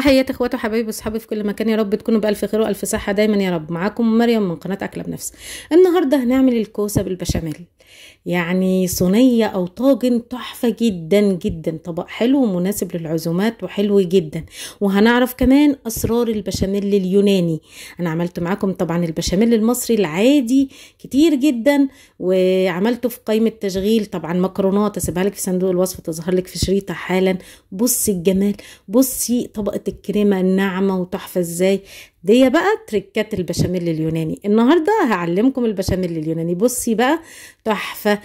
تحياتي اخواتي وحبايبي وصحابي في كل مكان يا رب تكونوا بالف خير والف صحه دايما يا رب معاكم مريم من قناه اكله بنفس النهارده هنعمل الكوسه بالبشاميل يعني صينيه او طاجن تحفه جدا جدا طبق حلو ومناسب للعزومات وحلو جدا وهنعرف كمان اسرار البشاميل اليوناني انا عملت معاكم طبعا البشاميل المصري العادي كتير جدا وعملته في قائمه تشغيل طبعا مكرونات اسيبها لك في صندوق الوصف تظهر لك في شريطه حالا بصي الجمال بصي طبق طريقة الكريمة الناعمة وتحفة ازاي دي بقى تركات البشاميل اليوناني النهاردة هعلمكم البشاميل اليوناني بصي بقى تحفة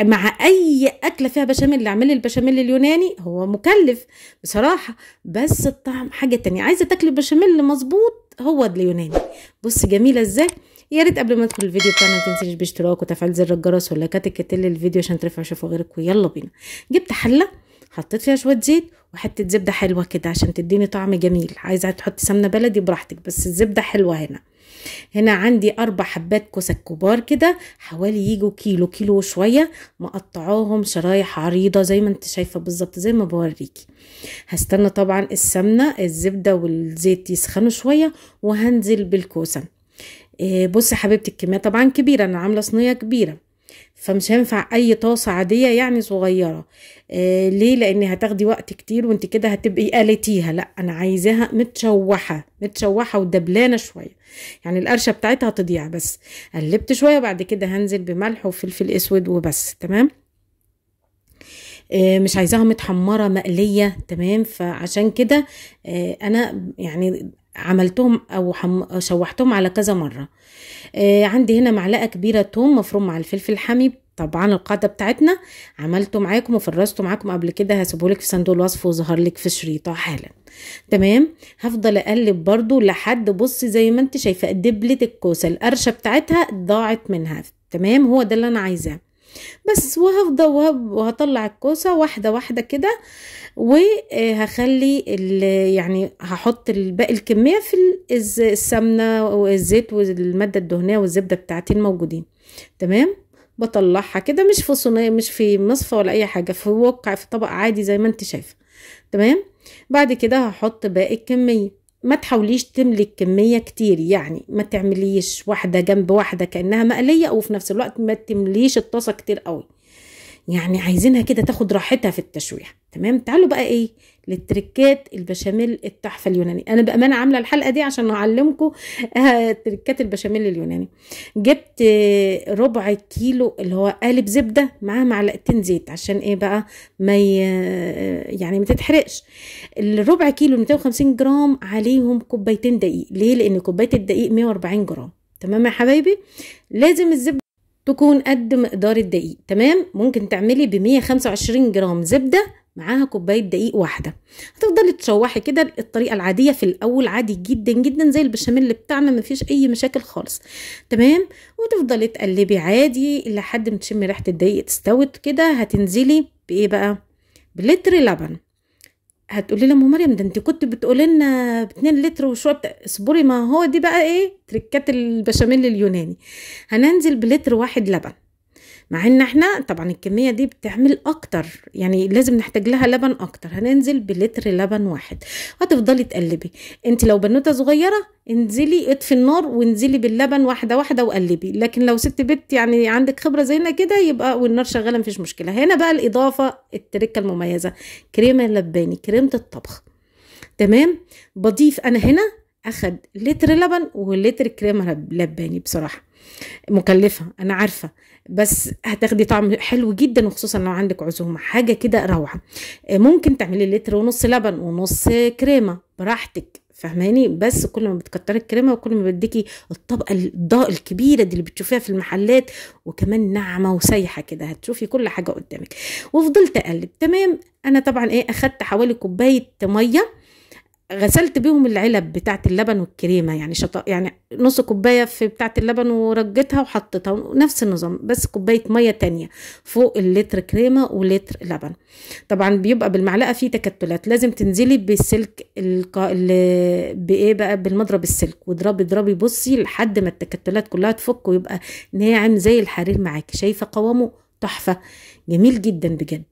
مع اي اكله فيها بشاميل اعملي البشاميل اليوناني هو مكلف بصراحه بس الطعم حاجه تانية عايزه تاكلي بشاميل مظبوط هو اليوناني بص جميله ازاي يا ريت قبل ما ادخل الفيديو بتاعنا ما تنسيش باشتراك وتفعيل زر الجرس ولايكات الكتير للفيديو عشان ترفع شوفوا غيرك ويلا بينا جبت حله حطيت فيها شويه زيت وحته زبده حلوه كده عشان تديني طعم جميل عايزه تحطي سمنه بلدي براحتك بس الزبده حلوه هنا هنا عندي اربع حبات كوسك كبار كده حوالي يجوا كيلو كيلو وشويه مقطعاهم شرايح عريضه زي ما انت شايفه بالظبط زي ما بوريكي هستنى طبعا السمنه الزبده والزيت يسخنوا شويه وهنزل بالكوسه آه، بصي حبيبتي الكميه طبعا كبيره انا عامله صينيه كبيره فمش هينفع اي طاسه عاديه يعني صغيره آه ليه لان هتاخدي وقت كتير وانت كده هتبقي قلتيها لا انا عايزاها متشوحه متشوحه ودبلانه شويه يعني القرشه بتاعتها تضيع بس قلبت شويه بعد كده هنزل بملح وفلفل اسود وبس تمام آه، مش عايزاها متحمره مقليه تمام فعشان كده آه، انا يعني عملتهم او حم... شوحتهم على كذا مره آه عندي هنا معلقه كبيره توم مفروم مع الفلفل الحامي طبعا القاعده بتاعتنا عملته معاكم وفرزته معاكم قبل كده هسيبهولك في صندوق الوصف وظهر لك في الشريطه حالا تمام هفضل اقلب برضو لحد بصي زي ما انت شايفه دبله الكوسه القرشه بتاعتها ضاعت منها تمام هو ده اللي انا عايزاه بس وهفضل وهطلع الكوسة واحدة واحدة كده وهخلي يعني هحط باقي الكمية في السمنة والزيت والمادة الدهنية والزبدة بتاعتي الموجودين تمام بطلعها كده مش في صينيه مش في مصفى ولا اي حاجه في وقع في طبق عادي زي ما انت شايفه تمام بعد كده هحط باقي الكميه ما تحاوليش تملك كمية كتير يعني ما تعمليش واحدة جنب واحدة كأنها مقلية وفي نفس الوقت ما تمليش الطاسة كتير قوي يعني عايزينها كده تاخد راحتها في التشويح تمام تعالوا بقى ايه للتركات البشاميل التحفه اليوناني انا بامانه عامله الحلقه دي عشان اعلمكم آه تركات البشاميل اليوناني جبت آه، ربع كيلو اللي هو قالب زبده معاه معلقتين زيت عشان ايه بقى ما آه، يعني ما تتحرقش الربع كيلو 250 جرام عليهم كوبايتين دقيق ليه لان كوبايه الدقيق 140 جرام تمام يا حبايبي لازم الزبده تكون قد مقدار الدقيق تمام ممكن تعملي ب 125 جرام زبده معاها كوبايه دقيق واحده هتفضلي تشوحي كده الطريقه العاديه في الاول عادي جدا جدا زي البشاميل بتاعنا مفيش اي مشاكل خالص تمام وتفضلي تقلبي عادي لحد ما تشمي ريحه الدقيق تستوت كده هتنزلي بايه بقى بلتر لبن هتقولي لها مريم ده انت كنت بتقولي لنا ب 2 لتر وشويه اصبري ما هو دي بقى ايه تركات البشاميل اليوناني هننزل بلتر واحد لبن مع ان احنا طبعا الكمية دي بتعمل اكتر يعني لازم نحتاج لها لبن اكتر هننزل بلتر لبن واحد وهتفضلي تقلبي انت لو بنوتة صغيرة انزلي اطفي النار وانزلي باللبن واحدة واحدة وقلبي لكن لو ست بنت يعني عندك خبرة زينا كده يبقى والنار شغالة مفيش مشكلة هنا بقى الاضافة التركة المميزة كريمة لباني كريمة الطبخ تمام بضيف انا هنا اخد لتر لبن ولتر كريمة لباني بصراحة مكلفه انا عارفه بس هتاخدي طعم حلو جدا وخصوصا لو عندك عزومه حاجه كده روعه آه، ممكن تعملي لتر ونص لبن ونص كريمه براحتك فهماني بس كل ما بتكتري الكريمه وكل ما بديكي الطبقه الضاء الكبيره دي اللي بتشوفيها في المحلات وكمان ناعمه وسايحه كده هتشوفي كل حاجه قدامك وفضلت اقلب تمام انا طبعا ايه اخدت حوالي كوبايه ميه غسلت بيهم العلب بتاعت اللبن والكريمه يعني شط... يعني نص كوبايه في بتاعت اللبن ورجتها وحطيتها نفس النظام بس كوبايه ميه تانية فوق اللتر كريمه ولتر لبن طبعا بيبقى بالمعلقه فيه تكتلات لازم تنزلي بالسلك الق... ال... بايه بقى بالمضرب السلك واضربي اضربي بصي لحد ما التكتلات كلها تفك ويبقى ناعم زي الحرير معاكي شايفه قوامه تحفه جميل جدا بجد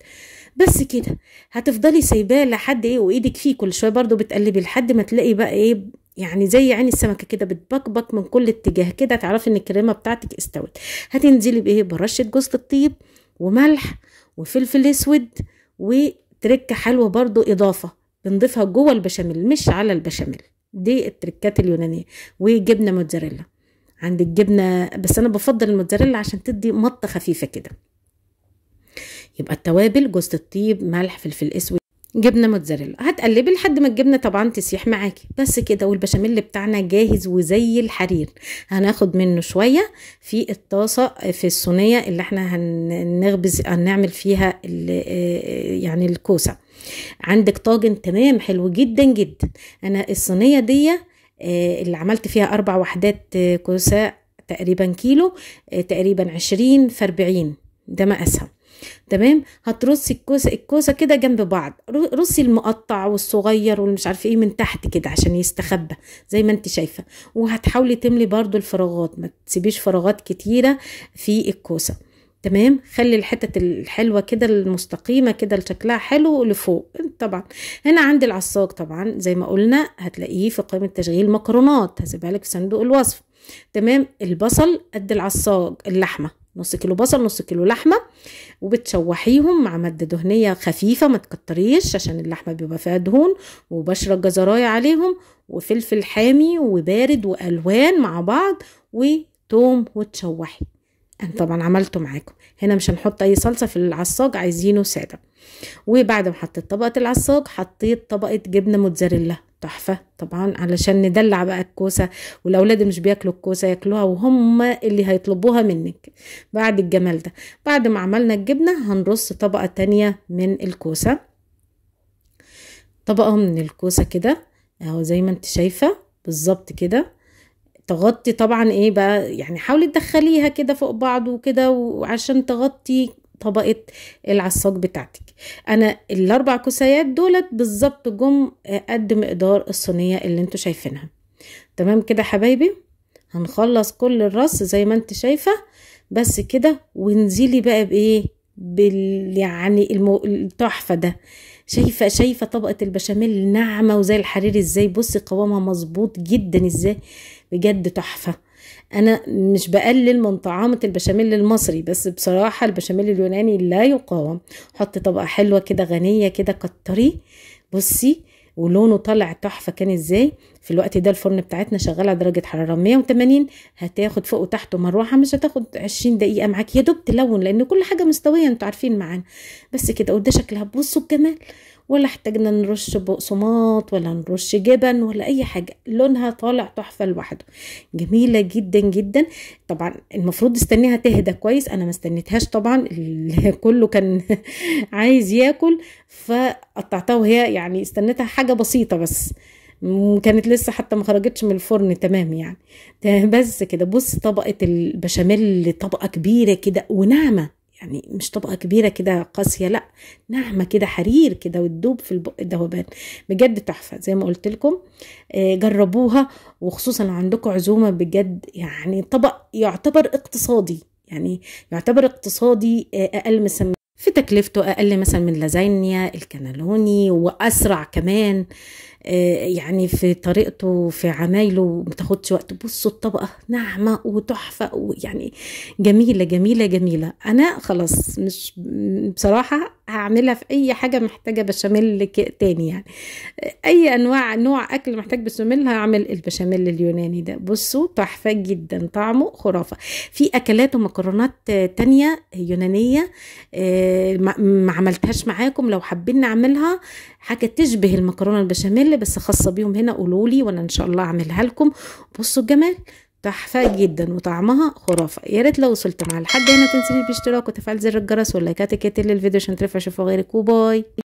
بس كده هتفضلي سايباه لحد ايه وايدك فيه كل شويه برضو بتقلبي لحد ما تلاقي بقى ايه يعني زي عين السمكه كده بتبقبق من كل اتجاه كده تعرفي ان الكريمه بتاعتك استوت هتنزلي بايه برشه جوز الطيب وملح وفلفل اسود وتركه حلوه برضو اضافه بنضيفها جوه البشاميل مش على البشاميل دي التركات اليونانيه وجبنه موتزاريلا عندك جبنه بس انا بفضل الموتزاريلا عشان تدي مطه خفيفه كده يبقى التوابل جوز الطيب ملح فلفل اسود جبنه موتزاريلا هتقلبي لحد ما الجبنه طبعا تسيح معاكي بس كده والبشاميل بتاعنا جاهز وزي الحرير هناخد منه شويه في الطاسه في الصينيه اللي احنا هنخبز هنعمل فيها آه، يعني الكوسه عندك طاجن تمام حلو جدا جدا انا الصينيه دي آه، اللي عملت فيها اربع وحدات آه، كوسه تقريبا كيلو تقريبا عشرين في اربعين ده مقاسها تمام هترصي الكوسه الكوسه كده جنب بعض رصي المقطع والصغير والمش عارفه ايه من تحت كده عشان يستخبى زي ما انت شايفه وهتحاولي تملي برضو الفراغات ما تسيبيش فراغات كتيره في الكوسه تمام خلي الحتت الحلوه كده المستقيمه كده شكلها حلو لفوق طبعا هنا عندي العصاج طبعا زي ما قلنا هتلاقيه في قائمه تشغيل مكرونات هسيبها لك في صندوق الوصف تمام البصل قد العصاج اللحمه نص كيلو بصل نص كيلو لحمه وبتشوحيهم مع ماده دهنيه خفيفه ما تكتريش عشان اللحمه بيبقى فيها دهون وبشره جزرايه عليهم وفلفل حامي وبارد والوان مع بعض وتوم وتشوحي انا طبعا عملته معاكم هنا مش هنحط اي صلصه في العصاج عايزينه ساده وبعد ما حطيت طبقه العصاج حطيت طبقه جبنه موتزاريلا تحفه طبعا علشان ندلع بقى الكوسه والاولاد مش بياكلوا الكوسه ياكلوها وهم اللي هيطلبوها منك بعد الجمال ده بعد ما عملنا الجبنه هنرص طبقه تانية من الكوسه طبقه من الكوسه كده اهو زي ما انت شايفه بالظبط كده تغطي طبعا ايه بقى يعني حاولي تدخليها كده فوق بعض وكده وعشان تغطي طبقه العصاج بتاعتك انا الاربع كوسيات دولت بالظبط جم آه، قد مقدار الصينيه اللي انتوا شايفينها تمام كده حبايبي هنخلص كل الرص زي ما انت شايفه بس كده وانزلي بقى بايه بال يعني المو... التحفه ده شايفه شايفه طبقه البشاميل ناعمه وزي الحرير ازاي بصي قوامها مظبوط جدا ازاي بجد تحفه انا مش بقلل من طعامه البشاميل المصري بس بصراحه البشاميل اليوناني لا يقاوم حط طبقه حلوه كده غنيه كده كتري بصي ولونه طالع تحفه كان ازاي في الوقت ده الفرن بتاعتنا شغال على درجه حراره 180 هتاخد فوق وتحته مروحه مش هتاخد 20 دقيقه معاك يا دوب تلون لان كل حاجه مستويه انتوا عارفين معانا بس كده وده شكلها بصوا الجمال ولا احتاجنا نرش بقسماط ولا نرش جبن ولا اي حاجه لونها طالع تحفه لوحده جميله جدا جدا طبعا المفروض استنيها تهدى كويس انا ما استنيتهاش طبعا كله كان عايز ياكل فقطعتها وهي يعني استنيتها حاجه بسيطه بس كانت لسه حتى ما خرجتش من الفرن تمام يعني بس كده بص طبقه البشاميل طبقه كبيره كده وناعمه يعني مش طبقة كبيرة كده قاسية لا ناعمة كده حرير كده وتدوب في البق الذوبان بجد تحفة زي ما قلت لكم آه، جربوها وخصوصا عندكم عزومة بجد يعني طبق يعتبر اقتصادي يعني يعتبر اقتصادي آه، اقل من في تكلفته اقل مثلا من لازانيا الكنالوني واسرع كمان آه، يعني في طريقته في عمايله ما بتاخدش وقت بصوا الطبقة ناعمة وتحفة ويعني جميلة جميلة جميلة أنا خلاص مش بصراحة هعملها في أي حاجة محتاجة بشاميل تاني يعني آه، أي أنواع نوع أكل محتاج بشاميل هعمل البشاميل اليوناني ده بصوا تحفة جدا طعمه خرافة في أكلات ومكرونات تانية يونانية آه، ما عملتهاش معاكم لو حابين نعملها حاجه تشبه المكرونه البشاميل بس خاصه بيهم هنا قولولي وانا ان شاء الله اعملها لكم بصوا الجمال تحفه جدا وطعمها خرافه يا ريت لو وصلت مع لحد هنا تنسيني باشتراك وتفعل زر الجرس واللايكات الكتير للفيديو عشان ترفع شوفوا غيرك وباي